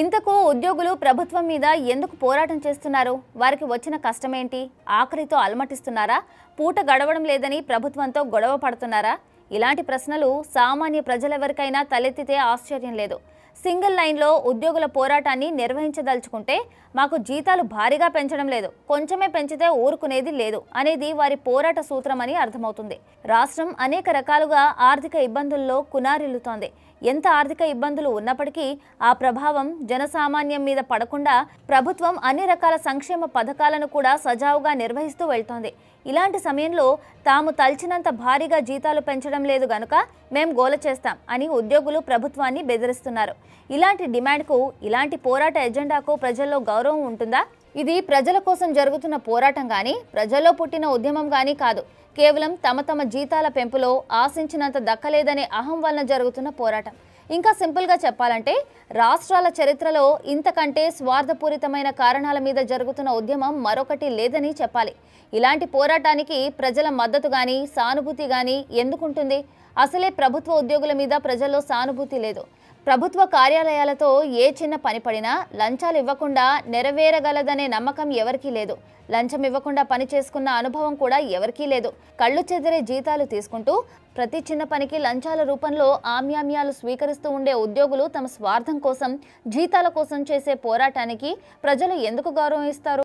ఇంతకు ఉద్యోగులు ప్రభుత్వం మీద ఎందుకు పోరాటం చేస్తున్నారు వారికి వచ్చిన కష్టమేంటి ఆఖరితో అలమటిస్తున్నారా పూట గడవడం లేదని ప్రభుత్వంతో గొడవ పడుతున్నారా ఇలాంటి ప్రశ్నలు సామాన్య ప్రజలెవరికైనా తలెత్తితే ఆశ్చర్యం లేదు సింగిల్ లైన్లో ఉద్యోగుల పోరాటాన్ని నిర్వహించదలుచుకుంటే మాకు జీతాలు భారీగా పెంచడం లేదు కొంచెమే పెంచితే ఊరుకునేది లేదు అనేది వారి పోరాట సూత్రమని అర్థమవుతుంది రాష్ట్రం అనేక రకాలుగా ఆర్థిక ఇబ్బందుల్లో కునారిల్లుతోంది ఎంత ఆర్థిక ఇబ్బందులు ఉన్నప్పటికీ ఆ ప్రభావం జనసామాన్యం మీద పడకుండా ప్రభుత్వం అన్ని రకాల సంక్షేమ పథకాలను కూడా సజావుగా నిర్వహిస్తూ వెళ్తోంది ఇలాంటి సమయంలో తాము తలిచినంత భారీగా జీతాలు పెంచడం లేదు గనుక మేం గోల చేస్తాం అని ఉద్యోగులు ప్రభుత్వాన్ని బెదిరిస్తున్నారు ఇలాంటి డిమాండ్కు ఇలాంటి పోరాట ఎజెండాకు ప్రజల్లో గౌరవం ఉంటుందా ఇది ప్రజల కోసం జరుగుతున్న పోరాటం కానీ ప్రజల్లో పుట్టిన ఉద్యమం కానీ కాదు కేవలం తమ తమ జీతాల పెంపులో ఆశించినంత దక్కలేదనే అహం వలన జరుగుతున్న పోరాటం ఇంకా సింపుల్గా చెప్పాలంటే రాష్ట్రాల చరిత్రలో ఇంతకంటే స్వార్థపూరితమైన కారణాల మీద జరుగుతున్న ఉద్యమం మరొకటి లేదని చెప్పాలి ఇలాంటి పోరాటానికి ప్రజల మద్దతు కానీ సానుభూతి కానీ ఎందుకుంటుంది అసలే ప్రభుత్వ ఉద్యోగుల మీద ప్రజల్లో సానుభూతి లేదు ప్రభుత్వ కార్యాలయాలతో ఏ చిన్న పని పడినా లంచాలు ఇవ్వకుండా నెరవేరగలదనే నమ్మకం ఎవరికీ లేదు లంచం ఇవ్వకుండా పని చేసుకున్న అనుభవం కూడా ఎవరికీ లేదు కళ్ళు చెదిరే జీతాలు తీసుకుంటూ ప్రతి చిన్న పనికి లంచాల రూపంలో ఆమ్యామ్యాలు స్వీకరిస్తూ ఉండే ఉద్యోగులు తమ స్వార్థం కోసం జీతాల కోసం చేసే పోరాటానికి ప్రజలు ఎందుకు గౌరవం ఇస్తారు